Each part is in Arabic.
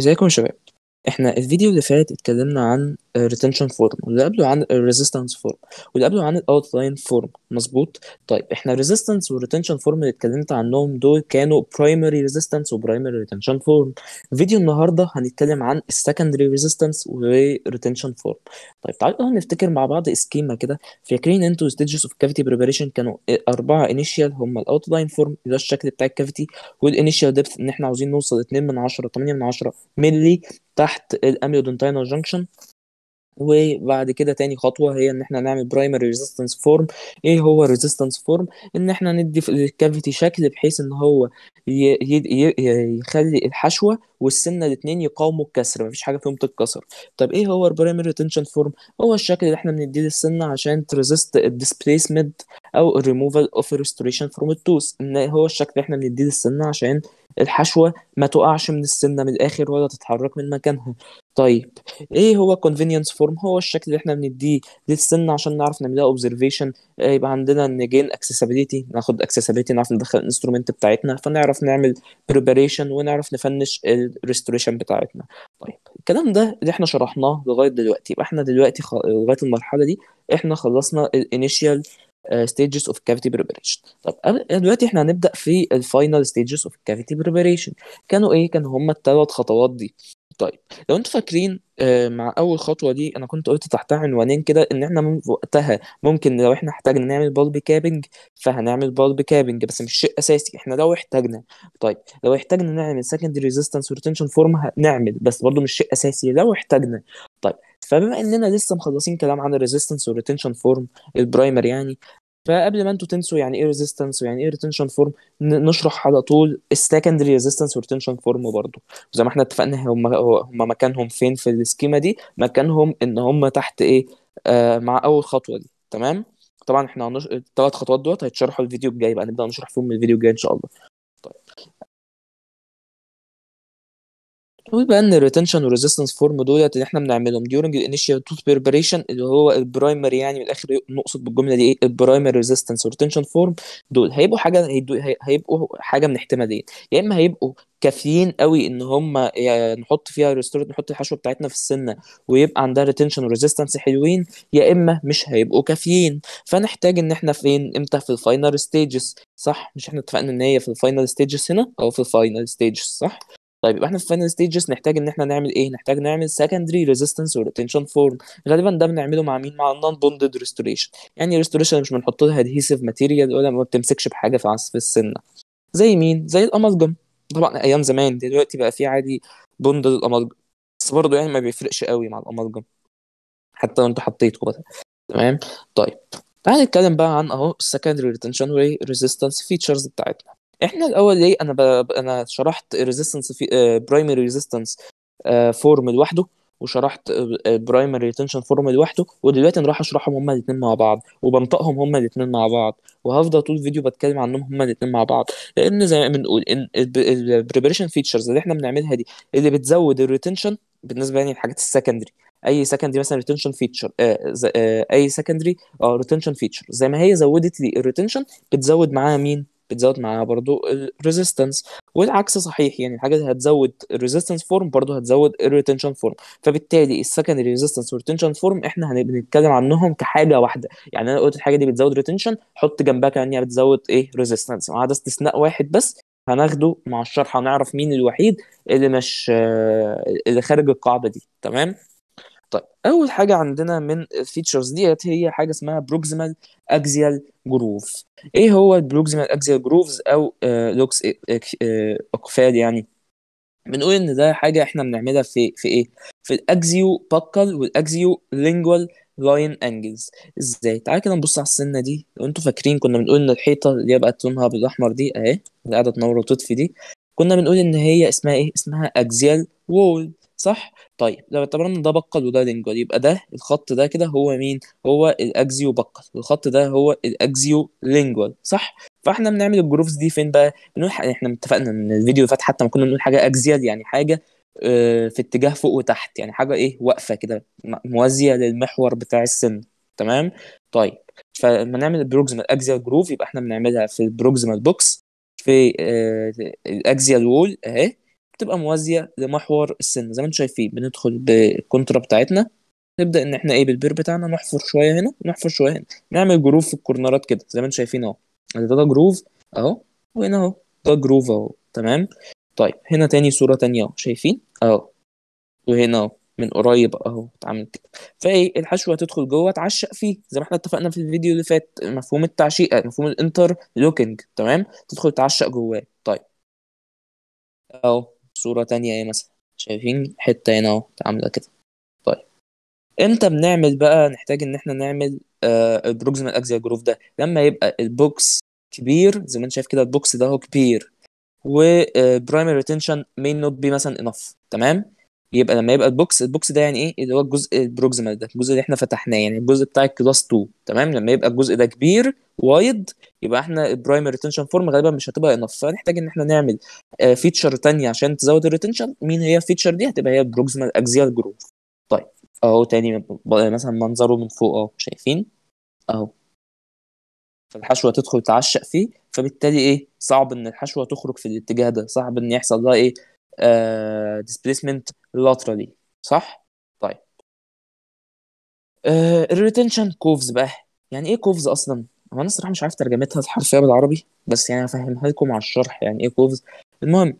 ازيكم يا شباب احنا الفيديو اللي فات اتكلمنا عن الريتنشن فورم واللي قبله عن الريزيستنس فورم واللي قبله عن الاوتلاين فورم مظبوط طيب احنا الريزيستنس والريتنشن فورم اللي اتكلمت عنهم دول كانوا برايمري ريزيستنس وبرايمري ريتنشن فورم فيديو النهارده هنتكلم عن السكندري ريزيستنس وريتنشن فورم طيب تعالوا نفتكر مع بعض سكيما كده فاكرين انتوا ستيجز اوف كافيتي بريباريشن كانوا إيه، اربعه انيشال هم الاوتلاين فورم ده الشكل بتاع الكافيتي والانيشال ديبث ان احنا عاوزين نوصل 2 من 10 8 من 10 ملي تحت الاميودونتاينال جانكشن وبعد كده تاني خطوة هي إن إحنا نعمل برايمري ريزيستنس فورم إيه هو ريزيستنس فورم؟ إن إحنا ندي للكافيتي شكل بحيث إن هو يخلي الحشوة والسنة الاثنين يقاوموا الكسر مفيش حاجة فيهم تتكسر طب إيه هو البرايمري تنشن فورم؟ هو الشكل اللي إحنا بنديه للسنة عشان تريزست الديسبيسمنت أو الريموفال أوف ريستوريشن فروم التوث إن هو الشكل اللي إحنا بنديه للسنة عشان الحشوه ما تقعش من السنه من الاخر ولا تتحرك من مكانها طيب ايه هو convenience فورم هو الشكل اللي احنا بنديه للسن عشان نعرف نعملها اوبزرفيشن آه، يبقى عندنا نجين اكسسبيليتي ناخد اكسسبيليتي نعرف ندخل الانسترومنت بتاعتنا فنعرف نعمل preparation ونعرف نفنش الريستوريشن بتاعتنا طيب الكلام ده اللي احنا شرحناه لغايه دلوقتي يبقى احنا دلوقتي خ... لغايه المرحله دي احنا خلصنا initial... ستيجز اوف كافيتي preparation طب دلوقتي احنا هنبدأ في الفاينل ستيجز اوف كافيتي preparation كانوا ايه كانوا هم الثلاث خطوات دي طيب لو انتوا فاكرين آه، مع اول خطوه دي انا كنت قلت تحتها عنوانين كده ان احنا من وقتها ممكن لو احنا احتاجنا نعمل بالب كابنج فهنعمل بالب كابنج بس مش شيء اساسي احنا لو احتاجنا طيب لو احتاجنا نعمل سكند ريزيستنس وريتنشن فورم هنعمل بس برضه مش شيء اساسي لو احتاجنا طيب فبما اننا لسه مخلصين كلام عن الريزيستنس والريتنشن فورم البرايمر يعني فقبل ما انتوا تنسوا يعني ايه ريزيستنس ويعني ايه ريتنشن فورم نشرح على طول السكندري ريزيستنس وريتنشن فورم برضه وزي ما احنا اتفقنا هم هم مكانهم فين في السكيما دي مكانهم ان هم تحت ايه آه مع اول خطوه دي تمام طبعا احنا هنش... الثلاث خطوات دول هيتشرحوا الفيديو الجاي بقى نبدا نشرح فيهم الفيديو الجاي ان شاء الله ويبقى ان الريتنشن والريزيستنس فورم دولت اللي احنا بنعملهم ديورنج الانيشال توث بريبريشن اللي هو البرايمري يعني من الاخر نقصد بالجمله دي ايه البرايمري ريزيستنس والريتنشن فورم دول هيبقوا حاجه هيبقوا حاجه من احتمالين يا اما هيبقوا كافيين قوي ان هم يعني نحط فيها ريستورت نحط الحشوه بتاعتنا في السنه ويبقى عندها ريتنشن وريزيستنس حلوين يا اما مش هيبقوا كافيين فنحتاج ان احنا فين امتى في الفاينل ستيجز صح مش احنا اتفقنا ان هي في الفاينل ستيجز هنا او في الفاينل ستيجز صح طيب يبقى احنا في الفاينل ستيجز نحتاج ان احنا نعمل ايه نحتاج نعمل سكندري ريزيستنس وريتنشن فورم غالبا ده بنعمله مع مين مع النون بوندد ريستوريشن يعني ريستوريشن مش بنحط لها ادهيسيف ماتيريال ولا ما بتمسكش بحاجه في عصف السنه زي مين زي الامالجم طبعا ايام زمان دلوقتي بقى في عادي بوندد الامالجم بس برضه يعني ما بيفرقش قوي مع الامالجم حتى لو انت حطيته بقى. تمام طيب تعال نتكلم بقى عن اهو السكندري ريتنشن ريزيستنس فيتشرز بتاعتنا احنا الاول ليه انا ب... انا شرحت ريزيستنس في برايمري ريزيستنس فورم لوحده وشرحت برايمري ريتنشن فورم لوحده ودلوقتي نروح راح اشرحهم هما الاثنين مع بعض وبنطقهم هما الاثنين مع بعض وهفضل طول الفيديو بتكلم عنهم هما الاثنين مع بعض لان زي ما بنقول ان البريبريشن فيتشرز اللي احنا بنعملها دي اللي بتزود الريتنشن بالنسبه يعني الحاجات السكندري اي سكندري مثلا ريتنشن فيتشر آه، آه، اي سكندري اه ريتنشن فيتشر زي ما هي زودت لي الريتنشن بتزود معاها مين بتزود معاها برضو الريزيستنس والعكس صحيح يعني الحاجات اللي هتزود الريزيستنس فورم برضو هتزود الريتنشن فورم فبالتالي السكندري ريزيستنس والريتنشن فورم احنا هنتكلم عنهم كحاجه واحده يعني انا قلت الحاجه دي بتزود ريتنشن حط جنبها كمان هي يعني بتزود ايه ريزيستنس ما عدا استثناء واحد بس هناخده مع الشرح هنعرف مين الوحيد اللي مش آه، اللي خارج القاعده دي تمام طيب اول حاجه عندنا من الفيتشرز ديت هي حاجه اسمها بروكسيمال اكزيال جروف ايه هو البروكسيمال اكزيال جروفز او لوكس آه، آه، آه، اقفال يعني بنقول ان ده حاجه احنا بنعملها في في ايه في الاكزيو باكل والاكزيو لينجوال لاين انجلز ازاي تعالى كده نبص على السنه دي لو انتوا فاكرين كنا بنقول ان الحيطه اللي هي بقت لونها بالاحمر دي اهي اللي قاعده تنور وتطفي دي كنا بنقول ان هي اسمها ايه اسمها اكزيال وول صح طيب لو اعتبرنا ده بقل وده لينجوال يبقى ده الخط ده كده هو مين هو الاكزيو بقل والخط ده هو الاكزيو لينجوال صح فاحنا بنعمل الجروفز دي فين بقى بنقول احنا اتفقنا ان الفيديو اللي فات حتى ما كنا بنقول حاجه اكزيال يعني حاجه آه، في اتجاه فوق وتحت يعني حاجه ايه واقفه كده موازيه للمحور بتاع السن تمام طيب فلما نعمل البروكسيمال اكزيال جروف يبقى احنا بنعملها في البروكسيمال بوكس في آه، الاكزيال وول اهي بتبقى موازيه لمحور السن زي ما انتم شايفين بندخل بالكونترا بتاعتنا نبدا ان احنا ايه بالبير بتاعنا نحفر شويه هنا نحفر شويه هنا نعمل جروف في الكورنرات كده زي ما انتم شايفين اهو يعني ده جروف اهو وهنا اهو ده جروف اهو تمام طيب هنا تاني صوره تانية اهو شايفين اهو وهنا اهو من قريب اهو اتعمل كده فايه الحشو هتدخل جوه تعشق فيه زي ما احنا اتفقنا في الفيديو اللي فات مفهوم التعشيق آه، مفهوم الانتر لوكينج تمام تدخل تعشق جواه طيب اهو صورة تانية ايه مثلا شايفين حتة هنا اهو عاملة كده طيب امتى بنعمل بقى نحتاج ان احنا نعمل آه البروكسيمال اكزيال جروف ده لما يبقى البوكس كبير زي ما انت شايف كده البوكس ده هو كبير وبرايمري ريتنشن مين نوت بي مثلا انف تمام يبقى لما يبقى البوكس البوكس ده يعني ايه اللي هو الجزء البروكسيمال ده الجزء اللي احنا فتحناه يعني الجزء بتاع الكلاس 2 تمام لما يبقى الجزء ده كبير وايد يبقى احنا البرايمري ريتنشن فورم غالبا مش هتبقى انف فنحتاج ان احنا نعمل فيتشر آه، ثانيه عشان تزود الريتنشن مين هي الفيتشر دي هتبقى هي البروكسيمال اكزيال جروف طيب اهو تاني مثلا منظره من فوق اهو شايفين اهو فالحشوه تدخل تعشق فيه فبالتالي ايه صعب ان الحشوه تخرج في الاتجاه ده صعب ان يحصل لها ايه آه، displacement laterally صح؟ طيب الريتنشن آه، كوفز بقى يعني ايه كوفز اصلا؟ هو انا الصراحه مش عارف ترجمتها الحرفيه بالعربي بس يعني هفهمها لكم على الشرح يعني ايه كوفز المهم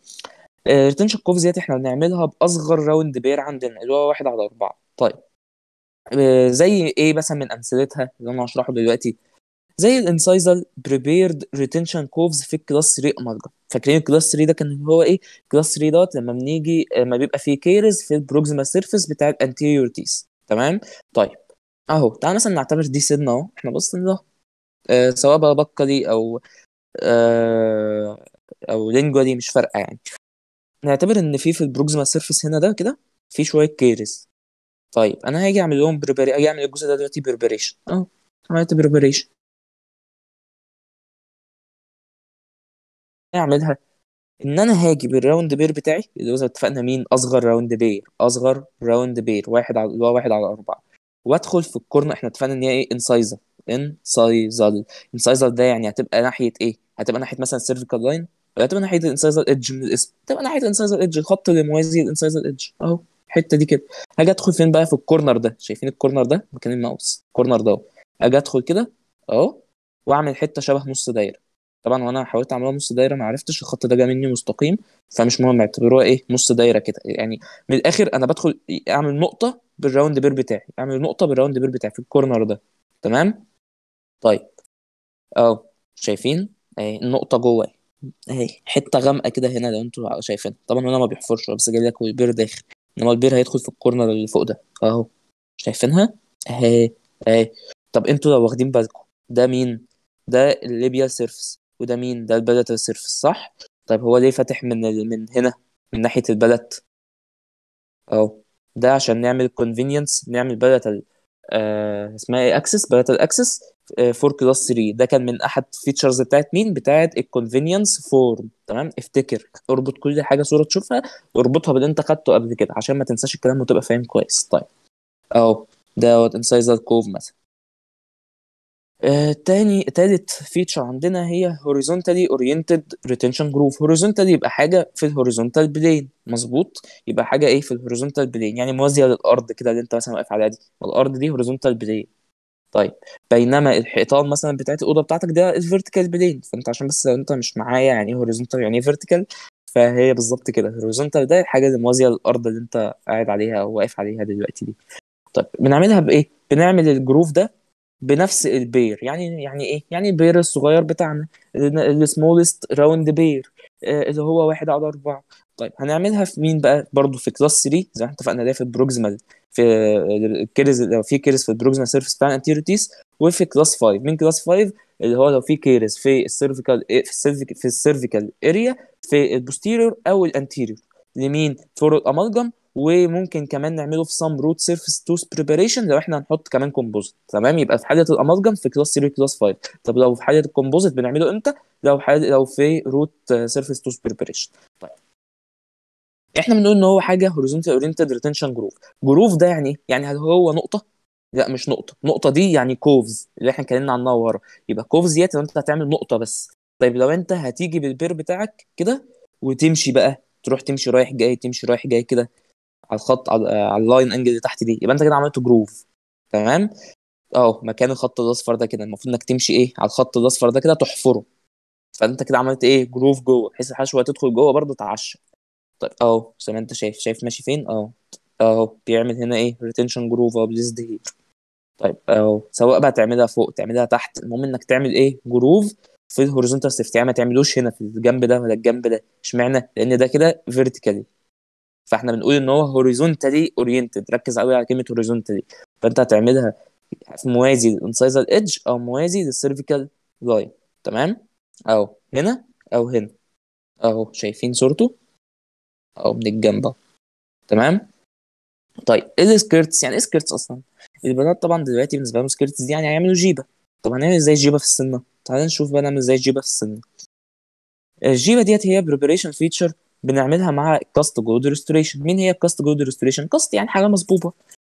الريتنشن آه، كوفز ديت احنا بنعملها باصغر راوند بير عندنا اللي هو واحد على اربعه طيب زي ايه مثلا من امثلتها اللي انا هشرحه دلوقتي زي الانسايزر بريبيرد ريتنشن كوفز في الكلاس 3 امالجم فاكرين الكلاس 3 ده كان هو ايه الكلاس 3 دوت لما بنيجي لما بيبقى فيه كيرز في البروكسما سيرفيس بتاع الانتيريور تيس تمام طيب اهو تعال مثلا نعتبر دي سنه اهو احنا بص لها آه سواء بقى بكري او آه او لينجوالي مش فارقه يعني نعتبر ان في في البروكسما سيرفيس هنا ده كده في شويه كيرز طيب انا هاجي اعمل لهم بريباري اجي اعمل الجزء ده دلوقتي بريباريشن اهو عملت بريباريشن اعملها ان انا هاجي بالراوند بير بتاعي اللي هو اتفقنا مين اصغر راوند بير اصغر راوند بير واحد على واحد على اربعه وادخل في الكورن احنا اتفقنا ان هي ايه انسايزر انسايزر انسايزر ده يعني هتبقى ناحيه ايه؟ هتبقى ناحيه مثلا سيرفيكال لاين ولا هتبقى ناحيه الانسايزر ايدج من الاسم هتبقى ناحيه الانسايزر ايدج الخط اللي موازي الانسايزر ايدج اهو الحته دي كده هاجي ادخل فين بقى في الكورنر ده شايفين الكورنر ده مكان الماوس الكورنر ده اهو اجي ادخل كده اهو واعمل حته شبه نص دايره طبعا وانا حاولت اعملها نص دايره ما عرفتش الخط ده جه مني مستقيم فمش مهم اعتبروها ايه نص دايره كده يعني من الاخر انا بدخل اعمل نقطه بالراوند بير بتاعي اعمل نقطه بالراوند بير بتاعي في الكورنر ده تمام طيب اهو شايفين اهي النقطه جوه اهي حته غامقه كده هنا لو انتوا شايفينها طبعا هنا ما بيحفرش بس جاي لك البير داخل انما البير هيدخل في الكورنر اللي فوق ده اهو شايفينها اهي اهي طب انتوا لو واخدين بالكم ده مين ده الليبيا سيرفس وده مين ده البلد الصرف الصح طيب هو ليه فاتح من ال... من هنا من ناحيه البلد اهو ده عشان نعمل كونفينينس نعمل بلد ال... آه اسمها ايه اكسس بلد الاكسس فور كلاس 3 ده كان من احد فيتشرز بتاعت مين بتاعت الكونفينينس فورم تمام افتكر اربط كل حاجه صوره تشوفها واربطها باللي انت خدته قبل كده عشان ما تنساش الكلام وتبقى فاهم كويس طيب اهو ده انسايزر كوف مثلا آه، تاني تالت فيتشر عندنا هي هوريزونتالي اورينتد ريتنشن جروف هوريزونتالي يبقى حاجه في الهوريزونتال بلين مظبوط يبقى حاجه ايه في الهوريزونتال بلين يعني موازيه للارض كده اللي انت مثلا واقف عليها دي الارض دي هوريزونتال بلين طيب بينما الحيطان مثلا بتاعت الاوضه بتاعتك ده الفيرتيكال بلين فانت عشان بس لو انت مش معايا يعني ايه هوريزونتال يعني ايه فيرتيكال فهي بالظبط كده هوريزونتال ده الحاجه اللي موازيه للارض اللي انت قاعد عليها او واقف عليها دلوقتي دي طيب بنعملها بايه بنعمل الجروف ده بنفس البير يعني يعني ايه يعني البير الصغير بتاعنا السمولست راوند بير اللي هو واحد على أربعة طيب هنعملها في مين بقى برضو في كلاس 3 زي ما اتفقنا ده في البروكسمال في الكيرز آه، لو في كيرز في البروكسمال سيرفيس بتاع انتيريتيز وفي كلاس 5 من كلاس 5 اللي هو لو في كيرز في السيرفيكال آه، في السيرفيكال في السيرفيكال اريا في البوستيريور او الانتيريور لمين فور الامالجم وممكن كمان نعمله في سام روت سيرفيس توس بريباريشن لو احنا هنحط كمان كومبوزيت تمام يبقى في حاله الامالجم في كلاس 3 كلاس 5 طب لو في حاله الكومبوزيت بنعمله امتى لو حاله لو في روت سيرفيس توس بريباريشن طيب احنا بنقول ان هو حاجه هوريزونتال اورينتد ريتنشن جروف جروف ده يعني ايه يعني هل هو نقطه لا مش نقطه النقطه دي يعني كوفز اللي احنا اتكلمنا عنها ورا يبقى كوفز ديت لو انت هتعمل نقطه بس طيب لو انت هتيجي بالبير بتاعك كده وتمشي بقى تروح تمشي رايح جاي تمشي رايح جاي كده على الخط على آه، اللاين انجل اللي تحت دي يبقى انت كده عملت جروف تمام اه مكان الخط الاصفر ده كده المفروض انك تمشي ايه على الخط الاصفر ده كده تحفره فانت كده عملت ايه جروف جوه بحيث الحشوه تدخل جوه برضه تعشق طيب اهو زي ما انت شايف شايف ماشي فين اهو اهو بيعمل هنا ايه ريتنشن جروف اهو بليز هير طيب اهو سواء بقى تعملها فوق تعملها تحت المهم انك تعمل ايه جروف في الهوريزونتال سيفتي يعني ما تعملوش هنا في الجنب ده ولا الجنب ده اشمعنى لان ده كده فيرتيكالي فاحنا بنقول ان هو هوريزونتالي اورينتد ركز قوي على كلمه هوريزونتالي فانت هتعملها موازي للانسايزر ايدج او موازي للسيرفيكال لاين تمام اهو هنا او هنا اهو شايفين صورته اهو من الجنب تمام طيب ايه السكيرتس يعني ايه سكيرتس اصلا البنات طبعا دلوقتي بالنسبه لهم سكيرتس دي يعني هيعملوا جيبه طب هنعمل ازاي جيبه في السنه تعال نشوف بقى نعمل ازاي جيبه في السنه الجيبه ديت هي بريبريشن فيتشر بنعملها مع كاست جولد ريستوريشن مين هي كاست جولد ريستوريشن كاست يعني حاجه مصبوبه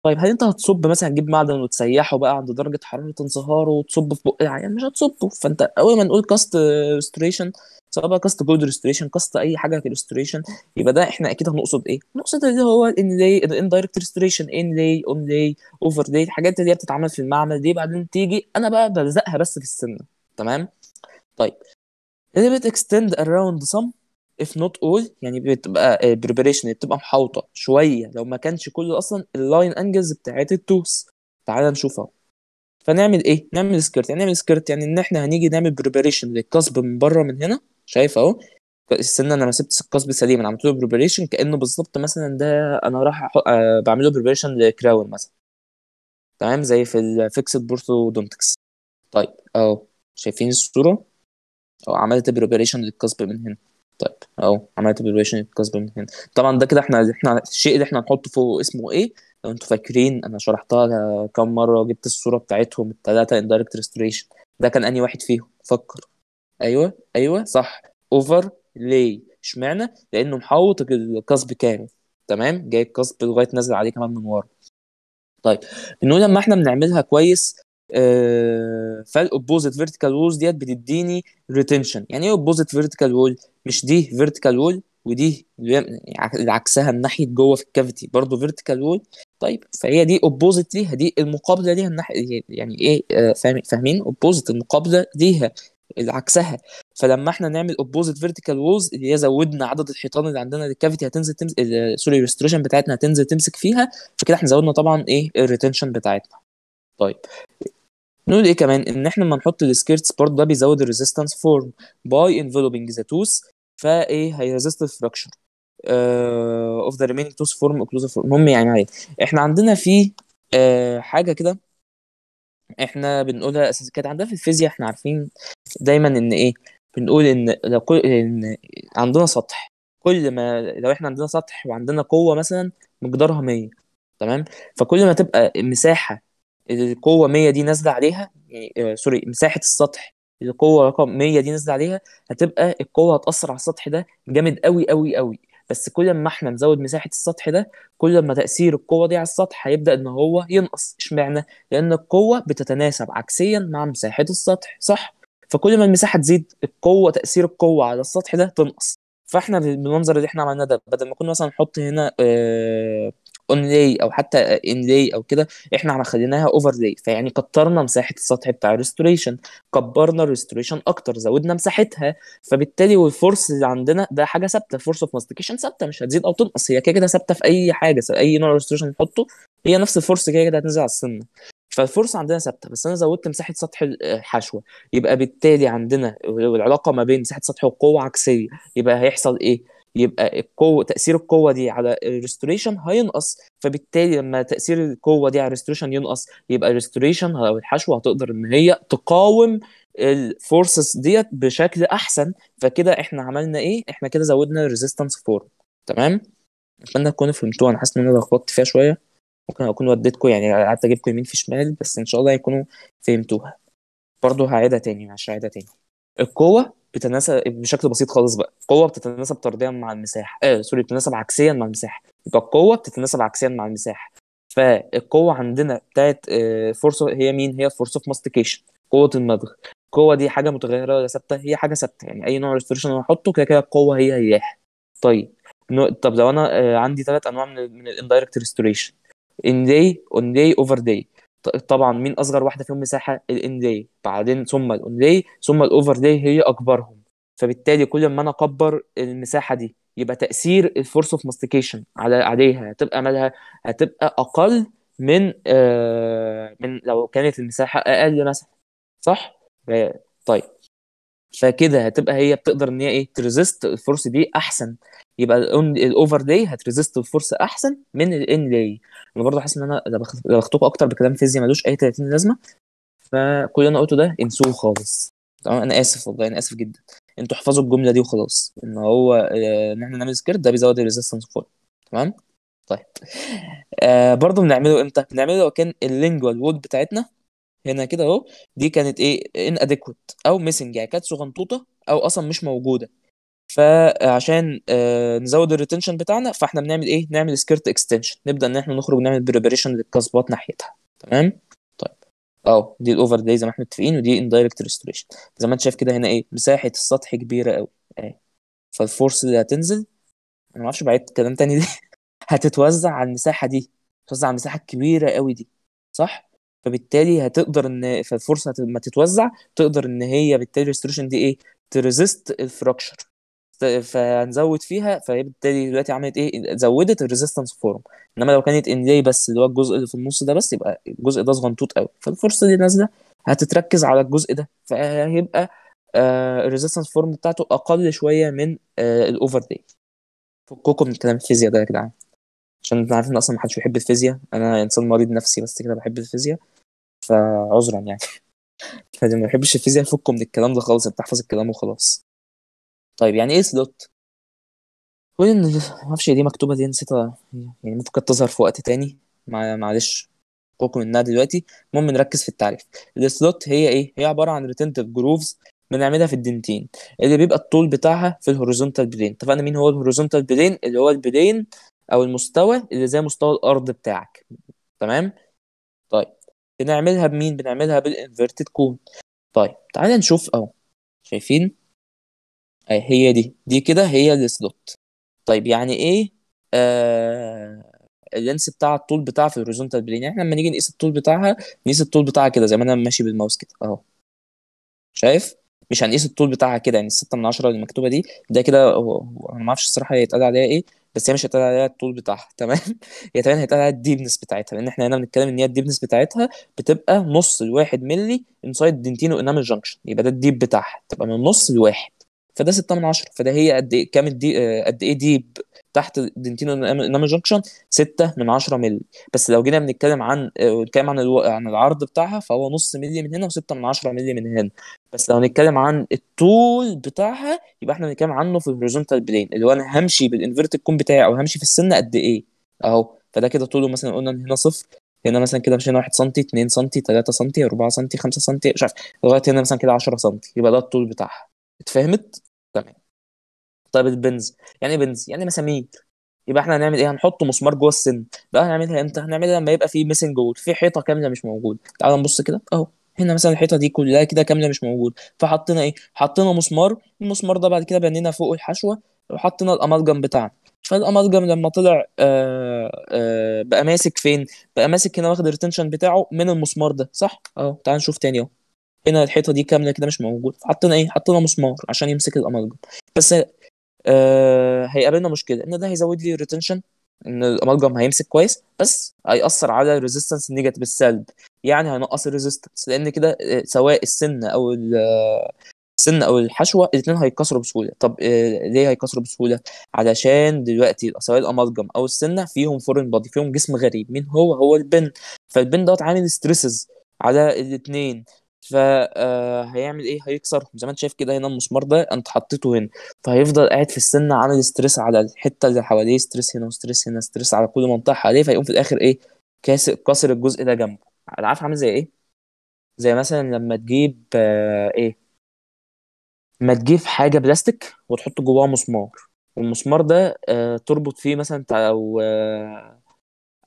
طيب هل انت هتصب مثلا تجيب معدن وتسيحه بقى عند درجه حراره انصهاره وتصب في بق العيان يعني مش هتصبه فانت اول ما نقول كاست ريستوريشن سواء بقى كاست جولد ريستوريشن كاست اي حاجه ريستوريشن يبقى ده احنا اكيد هنقصد ايه؟ نقصد اللي هو ان لاي ان دايركت ريستوريشن ان لاي اون لاي اوفر لاي الحاجات اللي هي بتتعمل في المعمل دي بعدين تيجي انا بقى بلزقها بس في السنه تمام؟ طيب اللي بتكستند اراوند سم if not all يعني بتبقى البريبريشن آه، يعني بتبقى محاوطه شويه لو ما كانش كل اصلا اللاين انجلز بتاعت التوس تعالى نشوفها فنعمل ايه نعمل سكيرت يعني نعمل سكيرت يعني ان احنا هنيجي نعمل بريبريشن للكسب من بره من هنا شايف اهو استنى انا ما سبتش الكسب سليم انا عملت له بريبريشن كانه بالظبط مثلا ده انا راح أه بعمله بريبريشن لكراون مثلا تمام زي في الفيكسد بورتودونتكس طيب اهو شايفين الصوره او عملت بريبريشن للكسب من هنا طيب اهو عملت ايفالويشن الكاست من هنا طبعا ده كده احنا احنا الشيء اللي احنا هنحطه فوق اسمه ايه لو انتوا فاكرين انا شرحتها كم مره وجبت الصوره بتاعتهم الثلاثه اندايركت ريستوريشن ده كان انهي واحد فيهم فكر ايوه ايوه صح اوفر لي اشمعنى لانه محوط الكسب كامل تمام جاي الكسب لغايه نازل عليه كمان من ورا طيب انه لما احنا بنعملها كويس فالاوبوزيت فيرتيكال وولز ديت بتديني ريتنشن يعني ايه اوبوزيت فيرتيكال وول مش دي فيرتيكال وول ودي اللي عكسها الناحيه جوه في الكافيتي برضه فيرتيكال وول طيب فهي دي اوبوزيت ليها دي المقابله ليها الناحيه يعني ايه آه، فاهمين اوبوزيت المقابله ليها اللي عكسها فلما احنا نعمل اوبوزيت فيرتيكال وولز اللي هي زودنا عدد الحيطان اللي عندنا للكافيتي هتنزل تمسك سوري الريستريشن بتاعتنا هتنزل تمسك فيها فكده احنا زودنا طبعا ايه الريتنشن بتاعتنا طيب نقول ايه كمان ان احنا لما نحط السكيرتس برضه ده بيزود الريزيستنس فورم باي انفلوبنج ذا توث فايه هي ريزيست فراكشر اوف ذا ريمينينج توس فورم اوكلوز فورم المهم يعني عادي احنا عندنا في uh, حاجه كده احنا بنقولها اساس كانت عندنا في الفيزياء احنا عارفين دايما ان ايه بنقول ان لو كل ان عندنا سطح كل ما لو احنا عندنا سطح وعندنا قوه مثلا مقدارها 100 تمام فكل ما تبقى المساحه القوه 100 دي نازله عليها يعني سوري آه، مساحه السطح القوه رقم 100 دي نزل عليها هتبقى القوه هتاثر على السطح ده جامد قوي قوي قوي بس كل ما احنا نزود مساحه السطح ده كل ما تاثير القوه دي على السطح هيبدا ان هو ينقص اشمعنى لان القوه بتتناسب عكسيا مع مساحه السطح صح فكل ما المساحه تزيد القوه تاثير القوه على السطح ده تنقص فاحنا بالمنظر اللي احنا عملناه ده بدل ما كنا مثلا نحط هنا آه اون لاي او حتى ان لاي او كده احنا خليناها اوفر لاي فيعني كترنا مساحه السطح بتاع الريستوريشن كبرنا الريستوريشن اكتر زودنا مساحتها فبالتالي والفورس اللي عندنا ده حاجه ثابته فورس اوف ماستيكيشن ثابته مش هتزيد او تنقص هي كده كده ثابته في اي حاجه اي نوع ريستوريشن نحطه هي نفس الفورس كده كده هتنزل على السنه فالفرصه عندنا ثابته بس انا زودت مساحه سطح الحشوه آه، يبقى بالتالي عندنا العلاقه ما بين مساحه سطح وقوة عكسيه يبقى هيحصل ايه؟ يبقى القوه تاثير القوه دي على الريستوريشن هينقص فبالتالي لما تاثير القوه دي على الريستوريشن ينقص يبقى الريستوريشن او الحشوه هتقدر ان هي تقاوم الفورسز ديت بشكل احسن فكده احنا عملنا ايه احنا كده زودنا الريزيستنس فورم تمام اتمنى تكونوا فهمتوها انا حاسس ان انا لخبطت فيها شويه ممكن اكون وديتكم يعني قعدت اجيبكم يمين في شمال بس ان شاء الله هيكونوا فهمتوها برضه هعيدها تاني معلش هعيدها تاني القوه بتتناسب بشكل بسيط خالص بقى القوه بتتناسب طرديا مع المساحه آه سوري بتتناسب عكسيا مع المساحه يبقى القوه بتتناسب عكسيا مع المساحه فالقوه عندنا بتاعت فرصه آه، هي مين هي فرصه اوف ماستيكيشن قوه المضغ القوه دي حاجه متغيره ولا ثابته هي حاجه ثابته يعني اي نوع ريستوريشن انا هحطه كده كده القوه هي هي طيب طب لو انا آه، عندي ثلاث انواع من من الاندايركت ريستوريشن ان داي اون داي اوفر داي طبعا مين اصغر واحده فيهم مساحه الان دي بعدين ثم الاون دي ثم الاوفر دي هي اكبرهم فبالتالي كل ما انا اكبر المساحه دي يبقى تاثير الفورس اوف ماستيكيشن على عليها هتبقى مالها هتبقى اقل من آه من لو كانت المساحه اقل مثلا صح آه، طيب فكده هتبقى هي بتقدر ان هي ايه تريزيست الفرصه دي احسن يبقى الاوفر داي هتريزيست الفرصه احسن من الان داي انا برضه حاسس ان انا لخبطوك اكتر بكلام فيزياء ملوش اي 30 لازمه فكل اللي انا قلته ده انسوه خالص تمام انا اسف والله انا اسف جدا انتوا احفظوا الجمله دي وخلاص ان هو آه، ان احنا نعمل سكيرت ده بيزود الريزيستنس فور تمام طيب آه برضه بنعمله امتى؟ بنعمله لو كان اللينجوال وود بتاعتنا هنا كده اهو دي كانت ايه ان اديكوت او ميسنج يعني كانت صغنطوطه او اصلا مش موجوده فعشان آه، نزود الريتنشن بتاعنا فاحنا بنعمل ايه نعمل سكيرت اكستنشن نبدا ان احنا نخرج نعمل بريبريشن للكاسبات ناحيتها تمام طيب اه دي الاوفر داي زي ما احنا متفقين ودي اندايركت ريستوريشن زي ما انت شايف كده هنا ايه مساحه السطح كبيره قوي اهي فالفورس اللي هتنزل انا ما اعرفش بعيد كلام تاني دي هتتوزع على المساحه دي هتتوزع على المساحه الكبيره قوي دي صح فبالتالي هتقدر ان فالفرصه ما تتوزع تقدر ان هي بالتالي الريستوريشن دي ايه تريزيست الفراكشر فهنزود فيها فبالتالي دلوقتي عملت ايه زودت الريزيستنس فورم انما لو كانت ان دي بس اللي هو الجزء اللي في النص ده بس يبقى الجزء ده صغنطوط قوي فالفرصه دي نازله هتتركز على الجزء ده فهيبقى الريزيستنس آه، فورم بتاعته اقل شويه من آه، الاوفر دي فككم من كلام الفيزياء ده يا جدعان عشان انت عارف ان اصلا محدش بيحب الفيزياء انا انسان مريض نفسي بس كده بحب الفيزياء فعذرا يعني فاللي ما بيحبش الفيزياء فكوا من الكلام ده خالص بتحفظ الكلام وخلاص طيب يعني ايه سلوت وين ما اعرفش دي مكتوبه دي نسيتها يعني ممكن تظهر في وقت تاني مع... معلش فوق منها دلوقتي المهم نركز في التعريف السلوت هي ايه هي عباره عن ريتنتيف جروفز بنعملها في الدنتين اللي بيبقى الطول بتاعها في الهوريزونتال بلين اتفقنا مين هو الهوريزونتال بلين اللي هو البلين او المستوى اللي زي مستوى الارض بتاعك تمام طيب بنعملها بمين بنعملها بالانفيرتد كون طيب تعالى نشوف اهو شايفين اي هي دي دي كده هي السلوت طيب يعني ايه آه اللينس بتاع الطول بتاعها في الهوريزونتال بلين يعني لما نيجي نقيس الطول بتاعها نقيس الطول بتاعها كده زي ما انا ماشي بالماوس كده اهو شايف مش هنقيس الطول بتاعها كده يعني الستة من عشرة اللي مكتوبة دي ده كده انا ما اعرفش الصراحة هيتقال عليها ايه بس هي مش هيتقال عليها الطول بتاعها تمام هي تمام هيتقال عليها الديبنس بتاعتها لان احنا هنا بنتكلم ان هي الديبنس بتاعتها بتبقى نص الواحد ملي انسايد دنتينو انامل جنكشن يبقى ده الديب بتاعها تبقى من نص لواحد فده 6 من 10 فده هي قد ايه كام الدي آه، قد ايه ديب تحت دنتينو نامي جونكشن 6 من 10 مللي بس لو جينا بنتكلم عن آه، نتكلم عن الو... عن العرض بتاعها فهو نص مللي من هنا و6 من 10 مللي من هنا بس لو نتكلم عن الطول بتاعها يبقى احنا بنتكلم عنه في الهوريزونتال بلين اللي هو انا همشي بالانفيرتد كون بتاعي او همشي في السن قد ايه اهو فده كده طوله مثلا قلنا ان هنا صفر هنا مثلا كده مشينا 1 سم 2 سم 3 سم 4 سم 5 سم مش عارف لغايه هنا مثلا كده 10 سم يبقى ده الطول بتاعها اتفهمت؟ تمام طيب البنز يعني ايه بنز يعني مسامير يبقى احنا هنعمل ايه هنحط مسمار جوه السن بقى هنعملها امتى هنعملها لما يبقى في ميسنج جول في حيطه كامله مش موجوده تعال نبص كده اهو هنا مثلا الحيطه دي كلها كده كامله مش موجوده فحطينا ايه حطينا مسمار المسمار ده بعد كده بنينا فوق الحشوه وحطينا الامالجم بتاعنا فالامالجم لما طلع آآ آه، آآ آه، بقى ماسك فين بقى ماسك هنا واخد الريتنشن بتاعه من المسمار ده صح اهو تعال نشوف تاني اهو هنا الحيطه دي كامله كده مش موجود فحطينا ايه حطينا مسمار عشان يمسك الامالجم بس آه هيقابلنا مشكله ان ده هيزود لي الريتنشن ان الامالجم هيمسك كويس بس هيأثر على الريزيستنس النيجاتيف السلب يعني هينقص الريزيستنس لان كده آه، سواء السن او السن آه، او الحشوه الاثنين هيتكسروا بسهوله طب آه، ليه هيتكسروا بسهوله علشان دلوقتي سواء الامالجم او السنه فيهم فورين بادي فيهم جسم غريب مين هو هو البن فالبن دوت عامل ستريسز على الاثنين فهيعمل آه، ايه هيكسر زي ما انت شايف كده هنا المسمار ده انت حطيته هنا فهيفضل قاعد في السن عامل ستريس على الحته اللي حواليه ستريس هنا وستريس هنا ستريس على كل منطقه حواليه فيقوم في الاخر ايه كاسر كسر الجزء ده جنبه عارف عامل زي ايه زي مثلا لما تجيب آه ايه ما تجيب حاجه بلاستيك وتحط جواها مسمار والمسمار ده آه تربط فيه مثلا او آه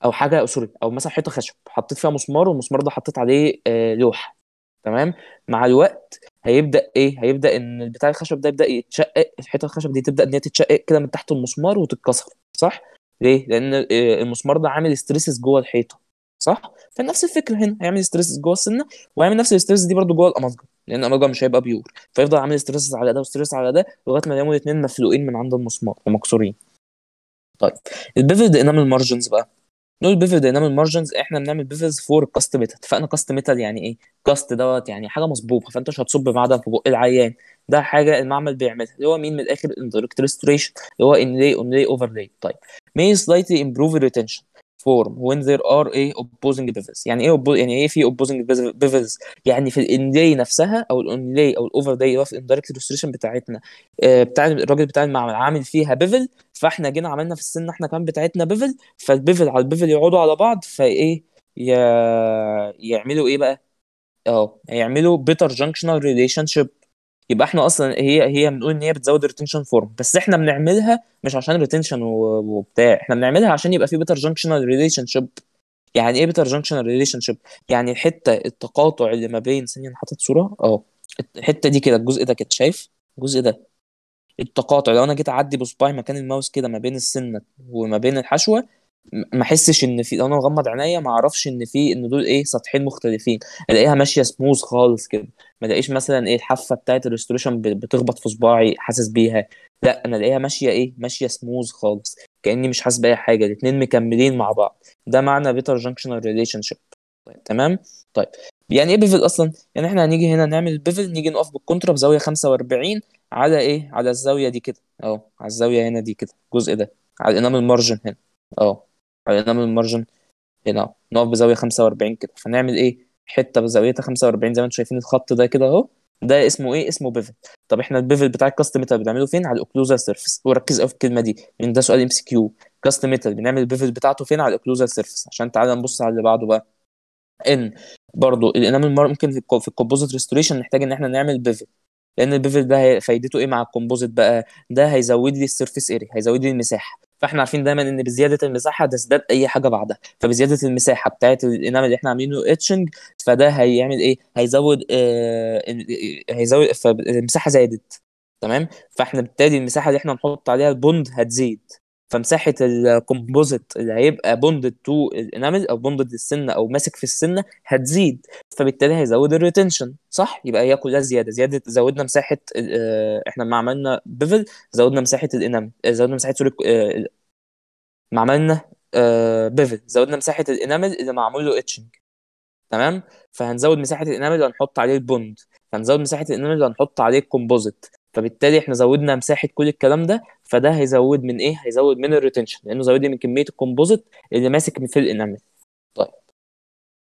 او حاجه سوري او مثلا حيطه خشب حطيت فيها مسمار والمسمار ده حطيت عليه آه لوحه تمام مع الوقت هيبدا ايه هيبدا ان بتاع الخشب ده يبدا يتشقق الحيطه الخشب دي تبدا ان هي تتشقق كده من تحت المسمار وتتكسر صح ليه لان آه، المسمار ده عامل ستريسز جوه الحيطه صح فنفس الفكره هنا هيعمل ستريسز جوه السنه وهيعمل نفس الستريسز دي برده جوه الامازجه لان الامازجه مش هيبقى بيور فيفضل عامل ستريسز على ده وستريسز على ده لغايه ما يلاقوا الاثنين مفلوقين من عند المسمار ومكسورين طيب البيفيد انامل مارجنز بقى نقول بيفل دايناميك مارجنز احنا بنعمل بيفلز فور كاست ميثود اتفقنا كاست ميثود يعني ايه كاست دوت يعني حاجه مصبوبه فانت مش هتصب معدن في بق العيان ده حاجه المعمل بيعملها اللي هو مين من الاخر اندركت ريستوريشن اللي هو ان لي اون لي اوفر لي طيب مين سلايتلي امبروف الريتنشن فورم وين ذير ار اي اوبوزنج بيفلز يعني ايه oppo... يعني ايه في اوبوزنج بيفلز يعني في الانلاي نفسها او الانلاي او الاوفر داي اللي هو في الاندايركت بتاعتنا آه، بتاع الراجل بتاع المعمل عامل فيها بيفل فاحنا جينا عملنا في السن احنا كمان بتاعتنا بيفل فالبيفل على البيفل يقعدوا على بعض فايه يا... يعملوا ايه بقى؟ اه يعملوا جانكشنال ريليشن شيب يبقى احنا اصلا هي هي بنقول ان هي بتزود الريتنشن فورم بس احنا بنعملها مش عشان ريتنشن وبتاع احنا بنعملها عشان يبقى في بيتر جنكشنال ريليشن شيب يعني ايه بيتر جنكشنال ريليشن شيب يعني الحته التقاطع اللي ما بين ثانيه انا حاطط صوره اه الحته دي كده الجزء ده كده شايف الجزء ده التقاطع لو انا جيت اعدي بصباعي مكان الماوس كده ما بين السنه وما بين الحشوه ما احسش ان في انا مغمض عينيا ما اعرفش ان في ان دول ايه سطحين مختلفين الاقيها ماشيه سموز خالص كده ما الاقيش مثلا ايه الحافه بتاعت الريستوريشن بتخبط في صباعي حاسس بيها لا انا الاقيها ماشيه ايه ماشيه سموز خالص كاني مش حاسس باي حاجه الاثنين مكملين مع بعض ده معنى بيتر جانكشنال ريليشن شيب طيب تمام طيب يعني ايه بيفل اصلا يعني احنا هنيجي هنا نعمل بيفل نيجي نقف بالكونترا بزاويه 45 على ايه على الزاويه دي كده اهو على الزاويه هنا دي كده الجزء ده على الانام المارجن هنا اهو على من المارجن هنا نقف بزاويه 45 كده فنعمل ايه حته بزاويتها 45 زي ما انتم شايفين الخط ده كده اهو ده اسمه ايه اسمه بيفل طب احنا البيفل بتاع الكاست ميتال بنعمله فين على الاوكلوزال سيرفيس وركز قوي في الكلمه دي لان ده سؤال ام سي كيو كاست ميتال بنعمل البيفل بتاعته فين على الاوكلوزال سيرفيس عشان تعالى نبص على اللي بعده بقى ان برضو الانامل ممكن في الكومبوزيت ريستوريشن نحتاج ان احنا نعمل بيفل لان البيفل ده فايدته ايه مع الكومبوزيت بقى ده هيزود لي السيرفيس اري هيزود لي المساحه فاحنا عارفين دايما ان بزياده المساحه تزداد اي حاجه بعدها فبزياده المساحه بتاعت الانامل اللي احنا عاملينه اتشنج فده هيعمل ايه هيزود آه إيه، هيزود فالمساحه زادت تمام فاحنا بالتالي المساحه اللي احنا نحط عليها البوند هتزيد فمساحه الكومبوزيت اللي هيبقى بوندد تو الانامل او بوندد للسنه او ماسك في السنه هتزيد فبالتالي هيزود الريتنشن صح يبقى هي كلها زياده زياده زودنا مساحه آه، احنا ما عملنا بيفل زودنا مساحه الانامل آه، زودنا مساحه سوري آه، ما عملنا بيفل زودنا مساحه الانامل اللي معمول له اتشنج تمام فهنزود مساحه الانامل وهنحط عليه البوند هنزود مساحه الانامل وهنحط عليه الكومبوزيت فبالتالي احنا زودنا مساحه كل الكلام ده فده هيزود من ايه هيزود من الريتنشن لانه زود من كميه الكومبوزيت اللي ماسك في الانامل طيب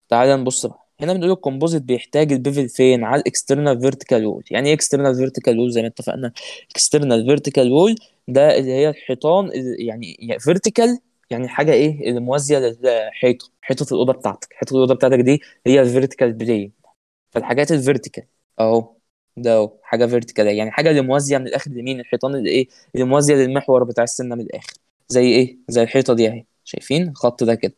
تعال نبص بقى هنا بنقول الكومبوزيت بيحتاج البيفل فين على الاكسترنال فيرتيكال وول يعني ايه اكسترنال فيرتيكال وول زي ما اتفقنا اكسترنال فيرتيكال وول ده اللي هي الحيطان يعني فيرتيكال يعني حاجه ايه اللي موازيه للحيطه حيطه الاوضه بتاعتك حيطه الاوضه بتاعتك دي هي الفيرتيكال بلين فالحاجات الفيرتيكال اهو ده حاجه فيرتيكال يعني حاجه اللي موازيه من الاخر لمين الحيطان اللي ايه اللي موازيه للمحور بتاع السنه من الاخر زي ايه زي الحيطه دي اهي شايفين الخط ده كده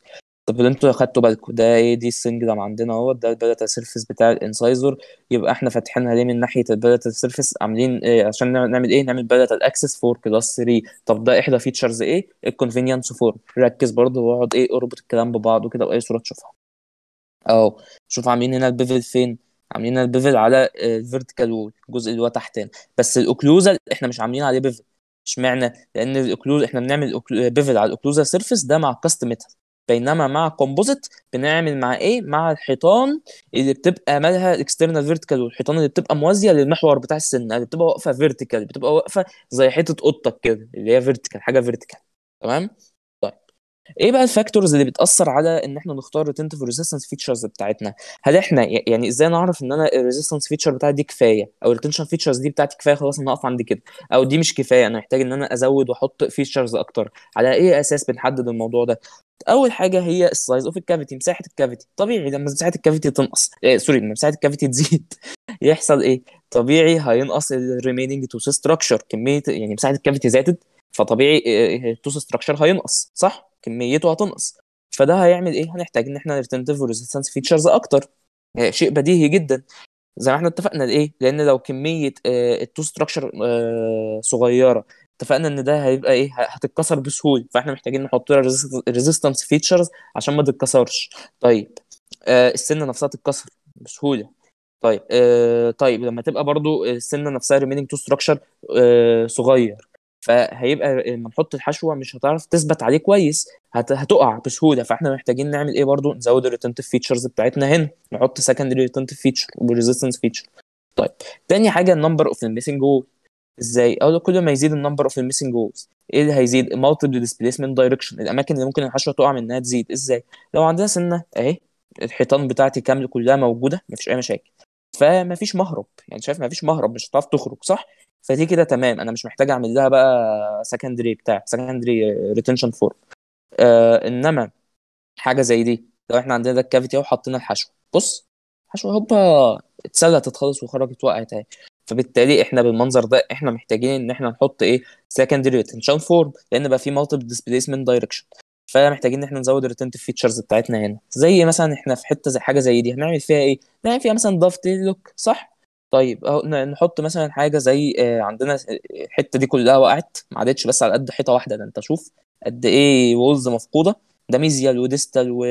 طب اللي انتوا خدتوا بالكم ده ايه دي السنجرام عندنا اهو ده البلاتا سيرفيس بتاع الانسايزور يبقى احنا فاتحينها ليه من ناحيه البلاتا سيرفيس عاملين إيه عشان نعمل ايه نعمل بلاتا الاكسس فور كلاس 3 طب ده احدى فيتشرز ايه الكونفينينس فور ركز برضه واقعد ايه اربط الكلام ببعض وكده واي صوره تشوفها اهو شوف عاملين هنا البيفل فين عاملين البيفل على الفيرتيكال آه، وول الجزء اللي هو تحتنا بس الاوكلوزال احنا مش عاملين عليه بيفل اشمعنى لان الاوكلوز احنا بنعمل آه، بيفل على الاوكلوزال سيرفيس ده مع الكاست ميتال بينما مع كومبوزيت بنعمل مع ايه مع الحيطان اللي بتبقى مالها اكسترنال فيرتيكال والحيطان اللي بتبقى موازيه للمحور بتاع السنه اللي بتبقى واقفه فيرتيكال بتبقى واقفه زي حته قطه كده اللي هي فيرتيكال حاجه فيرتيكال تمام ايه بقى الفاكتورز اللي بتأثر على ان احنا نختار ريتنتيف ريزيستنس فيتشرز بتاعتنا هل احنا يعني ازاي نعرف ان انا الريزيستنس فيتشر بتاعتي دي كفايه او الريتنشن فيتشرز دي بتاعتي كفايه خلاص انا هقف عند كده او دي مش كفايه انا محتاج ان انا ازود واحط فيتشرز اكتر على ايه اساس بنحدد الموضوع ده اول حاجه هي السايز اوف الكافيتي مساحه الكافيتي طبيعي لما مساحه الكافيتي تنقص إيه سوري لما مساحه الكافيتي تزيد يحصل ايه طبيعي هينقص الريميننج تو ستراكشر كميه يعني مساحه الكافيتي زادت فطبيعي التوس آه، ستراكشر هينقص صح كميته هتنقص فده هيعمل ايه هنحتاج ان احنا ريتنتيف وريزيستنس فيتشرز اكتر يعني شيء بديهي جدا زي ما احنا اتفقنا لايه لان لو كميه آه، التو ستراكشر آه، صغيره اتفقنا ان ده هيبقى ايه هتتكسر بسهوله فاحنا محتاجين نحط لها ريزيستنس فيتشرز عشان ما تتكسرش طيب آه، السنه نفسها تتكسر بسهوله طيب طيب لما تبقى برضو السنه نفسها ريميننج تو ستراكشر صغير فهيبقى لما نحط الحشوه مش هتعرف تثبت عليه كويس هت... هتقع بسهوله فاحنا محتاجين نعمل ايه برضو نزود الريتنتف فيتشرز بتاعتنا هنا نحط سكندري ريتنتف فيتشر وريزيستنس فيتشر طيب تاني حاجه النمبر اوف الميسنج جول ازاي اول كل ما يزيد النمبر اوف الميسنج جولز ايه اللي هيزيد مالتيبل ديسبيسمنت دايركشن الاماكن اللي ممكن الحشوه تقع منها تزيد ازاي لو عندنا سنه اهي الحيطان بتاعتي كامله كلها موجوده مفيش اي مشاكل فمفيش مهرب يعني شايف مفيش مهرب مش هتعرف تخرج صح فدي كده تمام انا مش محتاج اعمل لها بقى سكندري بتاع سكندري ريتنشن فورم آه انما حاجه زي دي لو احنا عندنا ده الكافيتي وحطينا الحشو بص حشو هوبا اتسلقت خالص وخرجت وقعت اهي فبالتالي احنا بالمنظر ده احنا محتاجين ان احنا نحط ايه سكندري ريتنشن فورم لان بقى في مالتيبل ديسبيسمنت دايركشن فمحتاجين ان احنا نزود الريتنتيف فيتشرز بتاعتنا هنا زي مثلا احنا في حته زي حاجه زي دي هنعمل فيها ايه؟ نعمل فيها مثلا دافت لوك صح؟ طيب اهو نحط مثلا حاجه زي آه، عندنا آه، الحته دي كلها وقعت ما عادتش بس على قد حيطه واحده ده انت شوف قد ايه وولز مفقوده ده ميزيال وديستال و...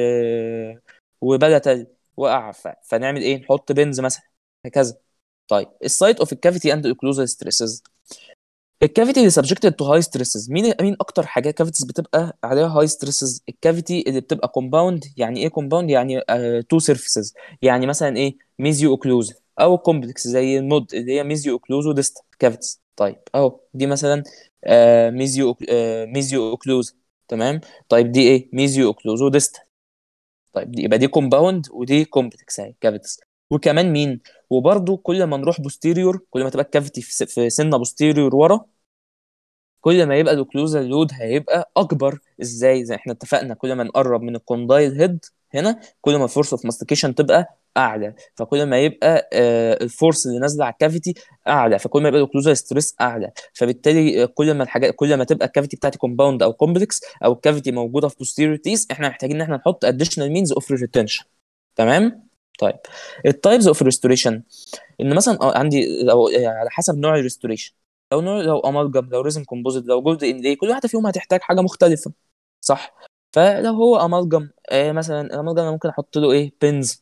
وبلتل وقع ف... فنعمل ايه نحط بنز مثلا هكذا طيب السايت اوف الكافيتي اند اوكلوزال ستريسز الكافيتي اللي سبجكتد تو هاي ستريسز مين مين اكتر حاجه كافيتيز بتبقى عليها هاي ستريسز الكافيتي اللي بتبقى كومباوند يعني ايه كومباوند يعني تو uh, سيرفيسز يعني مثلا ايه ميزيو اوكلوزال او كومبلكس زي النود اللي هي ميزيو اوكلوز وديست كافيتس طيب اهو دي مثلا ميزيو ميزيو اوكلوز تمام طيب دي ايه ميزيو اوكلوز وديست طيب دي يبقى دي كومباوند ودي كومبلكس اهي كافيتس وكمان مين وبرده كل ما نروح بوستيريور كل ما تبقى الكافيتي في سنه بوستيريور ورا كل ما يبقى الاوكلوزال لود هيبقى اكبر ازاي زي احنا اتفقنا كل ما نقرب من الكوندايل هيد هنا كل ما الفرصه في ماستيكيشن تبقى اعلى فكل ما يبقى آه، الفورس اللي نازله على الكافيتي اعلى فكل ما يبقى الاوكلوزال ستريس اعلى فبالتالي آه، كل ما الحاجات كل ما تبقى الكافيتي بتاعتي كومباوند او كومبلكس او الكافيتي موجوده في بوستيريور تيس احنا محتاجين ان احنا نحط اديشنال مينز اوف ريتنشن تمام طيب التايبز اوف ريستوريشن ان مثلا آه، عندي لو يعني على حسب نوع الريستوريشن لو نوع لو امالجم لو ريزن كومبوزيت لو جولد ان كل واحده فيهم هتحتاج حاجه مختلفه صح فلو هو امالجم آه مثلا انا ممكن احط له ايه بنز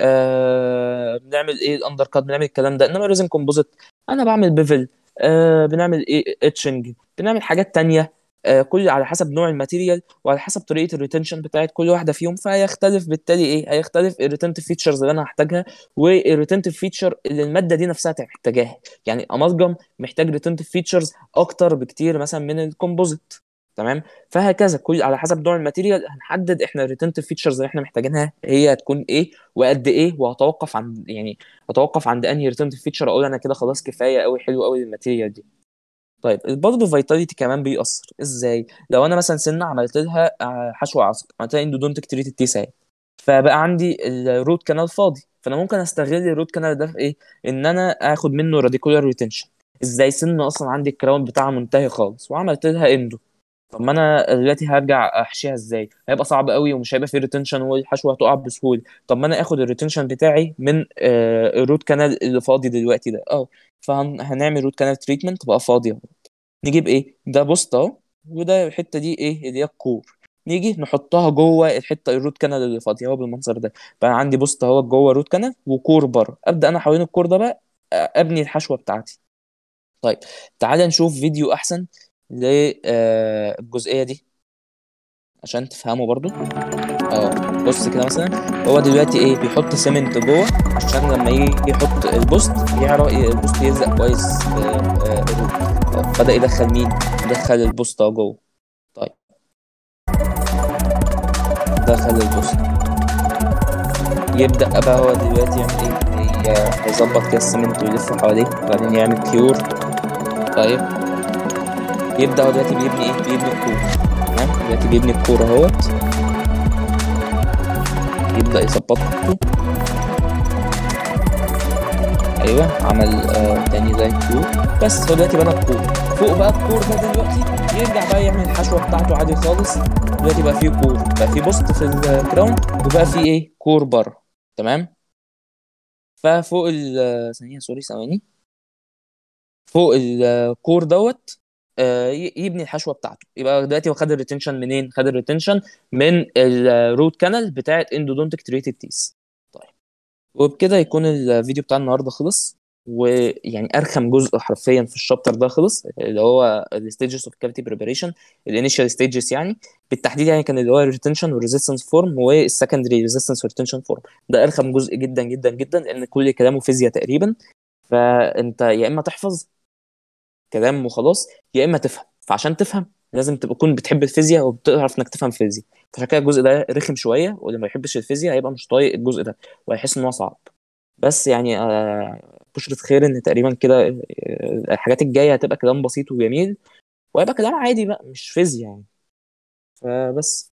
آه بنعمل ايه الاندر كات بنعمل الكلام ده انما ريزن كومبوزيت انا بعمل بيفل آه بنعمل ايه اتشنج بنعمل حاجات تانية آه كل على حسب نوع الماتيريال وعلى حسب طريقه الريتنشن بتاعت كل واحده فيهم فهيختلف بالتالي ايه هيختلف الريتنتيف فيتشرز اللي انا هحتاجها والريتنتيف فيتشر اللي الماده دي نفسها محتاجاها يعني امالجم محتاج ريتنتيف فيتشرز اكتر بكتير مثلا من الكومبوزيت تمام فهكذا كل على حسب نوع الماتيريال هنحدد احنا الريتنتيف فيتشرز اللي احنا محتاجينها هي هتكون ايه وقد ايه وهتوقف عند يعني هتوقف عند انهي ريتنتيف فيتشر اقول انا كده خلاص كفايه قوي حلو قوي الماتيريال دي طيب برضه الفيتاليتي كمان بيأثر ازاي لو انا مثلا سنه عملت لها آه، حشو عصب عملت لها اندودونتيك تريت التيسا فبقى عندي الروت كانال فاضي فانا ممكن استغل الروت كانال ده في ايه ان انا اخد منه راديكولار ريتنشن ازاي سنه اصلا عندي الكراون بتاعها منتهي خالص وعملت لها اندو طب ما انا دلوقتي هرجع احشيها ازاي هيبقى صعب قوي ومش هيبقى في ريتنشن والحشوه هتقع بسهوله طب ما انا اخد الريتنشن بتاعي من آه، الروت كانال اللي فاضي دلوقتي ده اه فهنعمل روت كانال تريتمنت تبقى فاضيه نجيب ايه ده بوست اهو وده الحته دي ايه اللي هي الكور نيجي نحطها جوه الحته الروت كانال اللي فاضيه هو بالمنظر ده بقى عندي بوست اهو جوه روت كانال وكور بره ابدا انا حوالين الكور ده بقى ابني الحشوه بتاعتي طيب تعالى نشوف فيديو احسن للجزئيه آه، دي عشان تفهموا برضو اه بص كده مثلا هو دلوقتي ايه بيحط سيمنت جوه عشان لما يجي يحط البوست يعرف البوست يلزق كويس بدا آه، آه، يدخل مين يدخل البوست جوه طيب دخل البوست يبدا بقى هو دلوقتي يعمل ايه يظبط كده السيمنت ويلف حواليه وبعدين يعمل كيور طيب بيبدا هو دلوقتي بيبني ايه بيبني الكوره تمام دلوقتي بيبني الكوره اهوت يبدا يظبطها ايوه عمل آه تاني زي الكور بس هو دلوقتي بنى الكور فوق بقى الكور ده دلوقتي يرجع بقى يعمل الحشوه بتاعته عادي خالص دلوقتي بقى فيه كور بقى فيه بوست في الجراوند وبقى فيه ايه كور بره تمام ففوق ال آه، ثانيه سوري ثواني فوق الكور آه، دوت آه، يبني الحشوه بتاعته يبقى دلوقتي هو خد الريتنشن منين؟ خد الريتنشن من الروت كانال بتاعه اندودونتك تريتد تيس طيب وبكده يكون الفيديو بتاع النهارده خلص ويعني ارخم جزء حرفيا في الشابتر ده خلص اللي هو الستيجز اوف كافيتي بريبريشن الانيشال ستيجز يعني بالتحديد يعني كان اللي هو الريتنشن والريزيستنس فورم والسكندري ريزيستنس والريتنشن فورم ده ارخم جزء جدا جدا جدا لان كل كلامه فيزياء تقريبا فانت يا اما تحفظ كلام وخلاص يا اما تفهم فعشان تفهم لازم تبقى تكون بتحب الفيزياء وبتعرف انك تفهم فيزياء فعشان كده الجزء ده رخم شويه واللي ما يحبش الفيزياء هيبقى مش طايق الجزء ده وهيحس ان هو صعب بس يعني آه، بشرة خير ان تقريبا كده آه، الحاجات الجايه هتبقى كلام بسيط وجميل وهيبقى كلام عادي بقى مش فيزياء يعني فبس